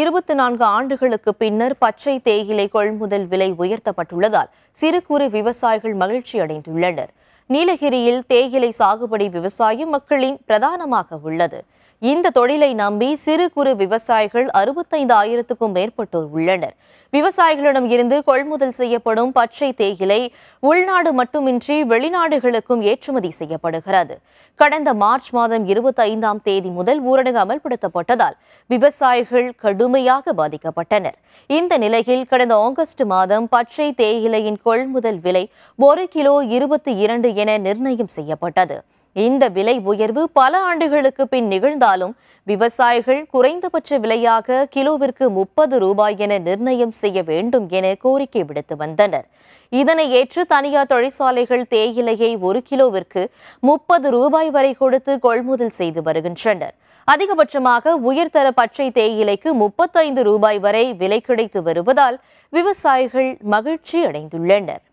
இருபத்தி நான்கு ஆண்டுகளுக்கு பின்னர் பச்சை தேயிலை கொள்முதல் விலை உயர்த்தப்பட்டுள்ளதால் சிறு குறு விவசாயிகள் மகிழ்ச்சி அடைந்துள்ளனர் நீலகிரியில் தேயிலை சாகுபடி விவசாயம் மக்களின் பிரதானமாக உள்ளது இந்த தொழிலை நம்பி சிறு குறு விவசாயிகள் அறுபத்தைந்து ஆயிரத்துக்கும் மேற்பட்டோர் உள்ளனர் விவசாயிகளிடம் இருந்து கொள்முதல் செய்யப்படும் பச்சை தேயிலை உள்நாடு மட்டுமின்றி வெளிநாடுகளுக்கும் ஏற்றுமதி செய்யப்படுகிறது கடந்த மார்ச் மாதம் இருபத்தைந்தாம் தேதி முதல் ஊரடங்கு அமல்படுத்தப்பட்டதால் விவசாயிகள் கடுமையாக பாதிக்கப்பட்டனர் இந்த நிலையில் கடந்த ஆகஸ்ட் மாதம் பச்சை தேயிலையின் கொள்முதல் விலை ஒரு கிலோ இருபத்தி இரண்டு என நிர்ணயம் செய்யப்பட்டது இந்த விலை உயர்வு பல ஆண்டுகளுக்கு பின் நிகழ்ந்தாலும் விவசாயிகள் குறைந்தபட்ச விலையாக கிலோவிற்கு முப்பது ரூபாய் என நிர்ணயம் செய்ய வேண்டும் என கோரிக்கை விடுத்து வந்தனர் இதனை ஏற்று தனியார் தொழிற்சாலைகள் தேயிலையை ஒரு கிலோவிற்கு முப்பது ரூபாய் வரை கொடுத்து கொள்முதல் செய்து வருகின்றனர் அதிகபட்சமாக உயர்தர பச்சை தேயிலைக்கு முப்பத்தைந்து ரூபாய் வரை விலை கிடைத்து வருவதால் விவசாயிகள் மகிழ்ச்சி அடைந்துள்ளனர்